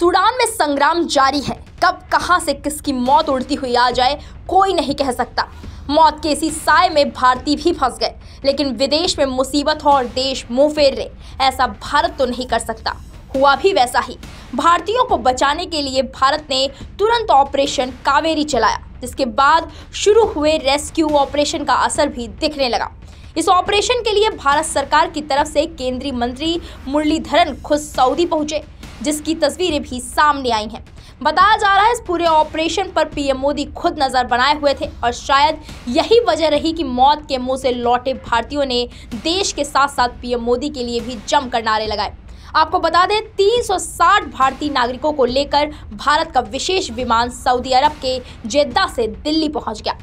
Sudan में संग्राम जारी है कब कहां से किसकी मौत उड़ती हुई आ जाए कोई नहीं कह सकता मौत के इसी साय में भारतीय भी फंस गए लेकिन विदेश में मुसीबत हो और देश मुंह फेर रहे ऐसा भारत तो नहीं कर सकता हुआ भी वैसा ही भारतीयों को बचाने के लिए भारत ने तुरंत ऑपरेशन कावेरी चलाया जिसके बाद शुरू हुए रेस्क्यू ऑपरेशन का असर भी दिखने लगा इस ऑपरेशन के लिए भारत सरकार की तरफ से केंद्रीय मंत्री मुरलीधरन खुद सऊदी पहुंचे जिसकी तस्वीरें भी सामने आई हैं बताया जा रहा है इस पूरे ऑपरेशन पर पीएम मोदी खुद नज़र बनाए हुए थे और शायद यही वजह रही कि मौत के मुंह से लौटे भारतीयों ने देश के साथ साथ पीएम मोदी के लिए भी जमकर नारे लगाए आपको बता दें 360 भारतीय नागरिकों को लेकर भारत का विशेष विमान सऊदी अरब के जेद्दा से दिल्ली पहुंच गया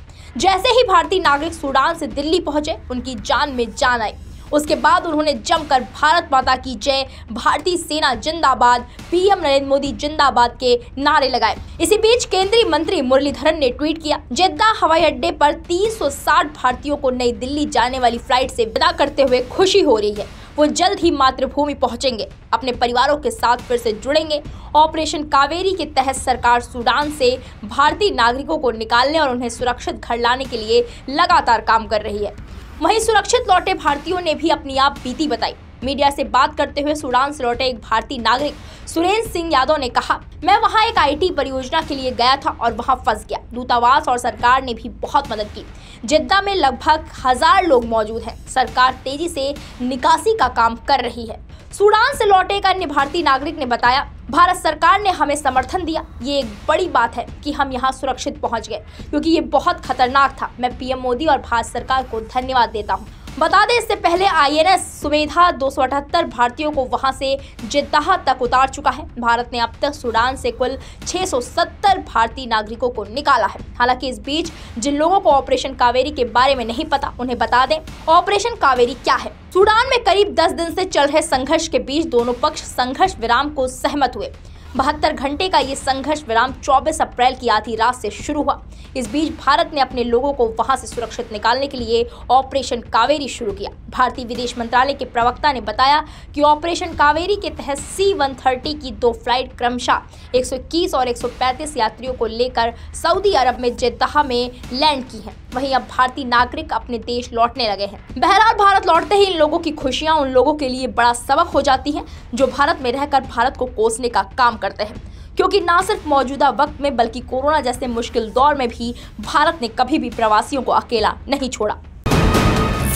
जैसे ही भारतीय नागरिक सूडान से दिल्ली पहुंचे उनकी जान में जान आई उसके बाद उन्होंने जमकर भारत माता की जय भारतीय सेना जिंदाबाद पीएम नरेंद्र मोदी जिंदाबाद के नारे लगाए इसी बीच केंद्रीय मंत्री मुरलीधरन ने ट्वीट किया जिद्दा हवाई अड्डे पर 360 भारतीयों को नई दिल्ली जाने वाली फ्लाइट से विदा करते हुए खुशी हो रही है वो जल्द ही मातृभूमि पहुंचेंगे अपने परिवारों के साथ फिर से जुड़ेंगे ऑपरेशन कावेरी के तहत सरकार सूडान से भारतीय नागरिकों को निकालने और उन्हें सुरक्षित घर लाने के लिए लगातार काम कर रही है वहीं सुरक्षित लौटे भारतीयों ने भी अपनी आप बीती बताई मीडिया से बात करते हुए सूडान से लौटे एक भारतीय नागरिक सुरेंद्र सिंह यादव ने कहा मैं वहां एक आईटी परियोजना के लिए गया था और वहां फंस गया दूतावास और सरकार ने भी बहुत मदद की जिद्दा में लगभग हजार लोग मौजूद हैं सरकार तेजी से निकासी का काम कर रही है सूडान से लौटे एक अन्य भारतीय नागरिक ने बताया भारत सरकार ने हमें समर्थन दिया ये एक बड़ी बात है कि हम यहाँ सुरक्षित पहुँच गए क्योंकि ये बहुत खतरनाक था मैं पीएम मोदी और भारत सरकार को धन्यवाद देता हूँ बता दें इससे पहले आईएनएस सुमेधा दो भारतीयों को वहां से जिद्दाह तक उतार चुका है भारत ने अब तक सूडान से कुल 670 भारतीय नागरिकों को निकाला है हालांकि इस बीच जिन लोगों को ऑपरेशन कावेरी के बारे में नहीं पता उन्हें बता दें ऑपरेशन कावेरी क्या है सूडान में करीब 10 दिन से चल रहे संघर्ष के बीच दोनों पक्ष संघर्ष विराम को सहमत हुए बहत्तर घंटे का ये संघर्ष विराम 24 अप्रैल की आधी रात से शुरू हुआ इस बीच भारत ने अपने लोगों को वहां से सुरक्षित निकालने के लिए ऑपरेशन कावेरी शुरू किया भारतीय विदेश मंत्रालय के प्रवक्ता ने बताया कि ऑपरेशन कावेरी के तहत सी वन की दो फ्लाइट क्रमशः एक और एक यात्रियों को लेकर सऊदी अरब में जेदाह में लैंड की हैं वहीं अब भारतीय नागरिक अपने देश लौटने लगे हैं बहरहाल भारत लौटते ही इन लोगों की खुशियां उन लोगों के लिए बड़ा सबक हो जाती है जो भारत में रहकर भारत को कोसने का काम करते हैं क्योंकि ना सिर्फ मौजूदा वक्त में बल्कि कोरोना जैसे मुश्किल दौर में भी भारत ने कभी भी प्रवासियों को अकेला नहीं छोड़ा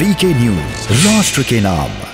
वीके न्यूज राष्ट्र के नाम